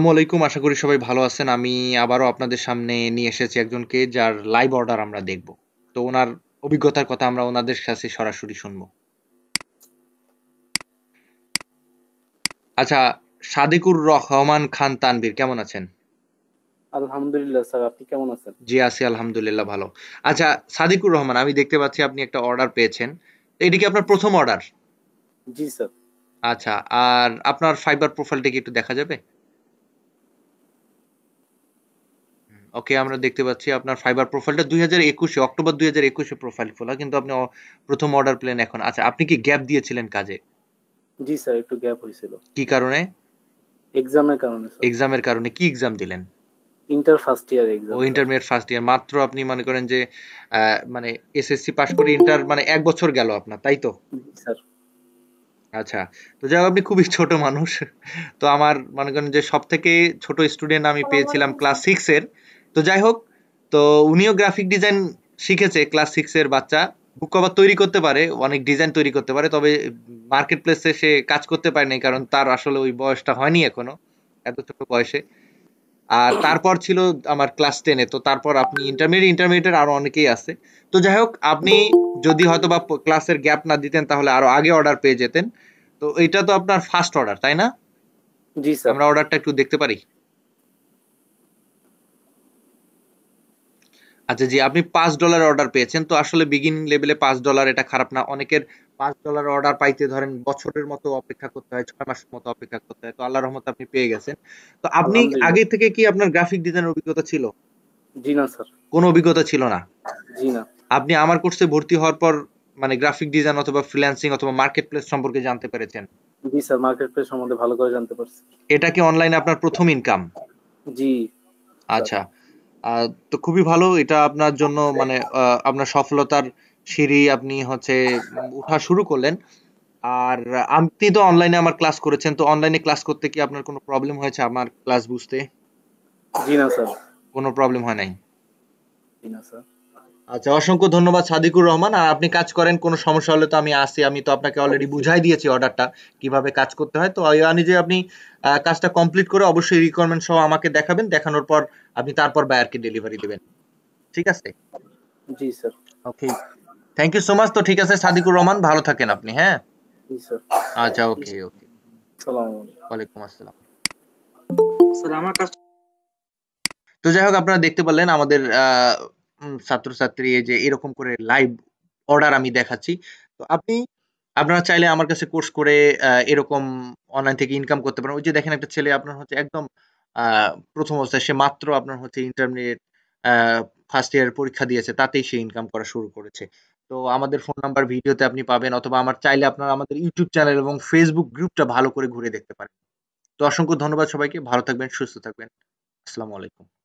আসসালামাইকুম আশা করি সবাই ভালো আছেন আমি আবারও আপনাদের সামনে নিয়ে এসেছি একজনকে যার লাইভ অর্ডার আমরা দেখব তো ওনার অভিজ্ঞতার কথা আমরা ওনাদের কাছে সরাসরি শুনবো আচ্ছা সাদেকুর রহমান খান তানবীর কেমন আছেন আলহামদুলিল্লাহ স্যার আপনি কেমন আছেন জি আছি আলহামদুলিল্লাহ ভালো আচ্ছা সাদিকুর রহমান আমি দেখতে পাচ্ছি আপনি একটা অর্ডার পেয়েছেন এটা কি আপনার প্রথম অর্ডার জি স্যার আচ্ছা আর আপনার ফাইবার প্রোফাইলটা কি একটু দেখা যাবে ওকে আমরা দেখতে পাচ্ছি আপনার ফাইবার প্রোফাইলটা দুই হাজার একুশে অক্টোবর দুই হাজার একুশে প্রোফাইল হ্যাঁ, খোলা কিন্তু আপনি প্রথম অর্ডার প্লেন এখন আচ্ছা আপনি কি গ্যাপ দিয়েছিলেন কাজে জি স্যার একটু গ্যাপ হয়েছিল কি কারণে এক্সামের কারণে এক্সামের কারণে কি এক্সাম দিলেন ইন্টার ফার্স্ট ইয়ার এক্সাম ও ইন্টারমিডিয়েট ফার্স্ট ইয়ার মাত্র আপনি মনে করেন যে মানে এসএসসি পাস করে ইন্টার মানে এক বছর গেল আপনার তাই তো স্যার আচ্ছা তো যাই আপনি খুবই ছোট মানুষ তো আমার মনে করেন যে সব থেকে ছোট স্টুডেন্ট আমি পেয়েছিলাম ক্লাস সিক্স এর তো যাই হোক তো উনিও গ্রাফিক ডিজাইন শিখেছে ক্লাস সিক্সের বাচ্চা বুক কভার তৈরি করতে পারে অনেক ডিজাইন তৈরি করতে পারে তবে মার্কেট প্লেসে সে কাজ করতে পারেনি কারণ তার আসলে ওই বয়সটা হয়নি এখনো এত ছোট বয়সে আর তারপর ছিল আমার ক্লাস টেনে তো তারপর আপনি ইন্টারমিডিয়েট ইন্টারমিডিয়েট আরো অনেকেই আছে তো যাই হোক আপনি যদি হয়তো বা ক্লাসের গ্যাপ না দিতেন তাহলে আরো আগে অর্ডার পেয়ে যেতেন তো এটা তো আপনার ফার্স্ট অর্ডার তাই না জি স্যার আমরা অর্ডারটা একটু দেখতে পারি আচ্ছা জি আপনি পাঁচ ডলার অর্ডার পেয়েছেন তো আসলে বিগিন লেভেলে পাঁচ ডলার এটা খারাপ না অনেকের পাঁচ ডলার অর্ডার পাইতে ধরেন বছরের মতো অপেক্ষা করতে হয় ছয় মাসের মতো অপেক্ষা করতে হয় তো আল্লাহ রহমত আপনি পেয়ে গেছেন তো আপনি আগে থেকে কি আপনার গ্রাফিক ডিজাইনের অভিজ্ঞতা ছিল জি না স্যার কোনো অভিজ্ঞতা ছিল না জি না আপনি আমার কোর্সে ভর্তি হওয়ার পর মানে গ্রাফিক ডিজাইন অথবা ফ্রিল্যান্সিং অথবা মার্কেট প্লেস সম্পর্কে জানতে পেরেছেন জি স্যার মার্কেট প্লেস সম্বন্ধে ভালো করে জানতে পারছি এটা কি অনলাইনে আপনার প্রথম ইনকাম জি আচ্ছা তো খুবই ভালো এটা আপনার জন্য মানে আপনার সফলতার সিঁড়ি আপনি হচ্ছে উঠা শুরু করলেন আর আপনি তো অনলাইনে আমার ক্লাস করেছেন তো অনলাইনে ক্লাস করতে কি আপনার কোনো প্রবলেম হয়েছে আমার ক্লাস বুঝতে জি না স্যার কোনো প্রবলেম হয় নাই জি না স্যার আচ্ছা অসংখ্য ধন্যবাদ সাদিকুর রহমান আর আপনি কাজ করেন কোনো সমস্যা হলে তো আমি আসি আমি তো আপনাকে অলরেডি বুঝাই দিয়েছি অর্ডারটা কিভাবে কাজ করতে হয় তো আমি যে আপনি কাজটা কমপ্লিট করে অবশ্যই রিকোয়ারমেন্ট সহ আমাকে দেখাবেন দেখানোর পর আপনি তারপর বায়ারকে ডেলিভারি দেবেন ঠিক আছে জি sir okay thank you so much তো ঠিক আছে সাদিকুর রহমান ভালো থাকেন আপনি হ্যাঁ জি স্যার আচ্ছা ওকে ওকে আসসালামু আলাইকুম ওয়া আলাইকুম আসসালাম স্যার আমার কাজ তো যাই হোক আপনারা দেখতে পারলেন আমাদের ছাত্রছাত্রী এই যে এরকম করে লাইভ অর্ডার আমি দেখাচ্ছি তো আপনি আপনারা চাইলে আমার কাছে কোর্স করে এরকম অনলাইন থেকে ইনকাম করতে পারেন ওই যে দেখেন একটা ছেলে আপনার হচ্ছে একদম প্রথম অবস্থায় সে মাত্র আপনার হচ্ছে ইন্টারমিডিয়েট ফার্স্ট ইয়ার পরীক্ষা দিয়েছে তাতেই সে ইনকাম করা শুরু করেছে তো আমাদের ফোন নাম্বার ভিডিওতে আপনি পাবেন অথবা আমার চাইলে আপনারা আমাদের ইউটিউব চ্যানেল এবং ফেসবুক গ্রুপটা ভালো করে ঘুরে দেখতে পারেন তো অসংখ্য ধন্যবাদ সবাইকে ভালো থাকবেন সুস্থ থাকবেন আসসালামু আলাইকুম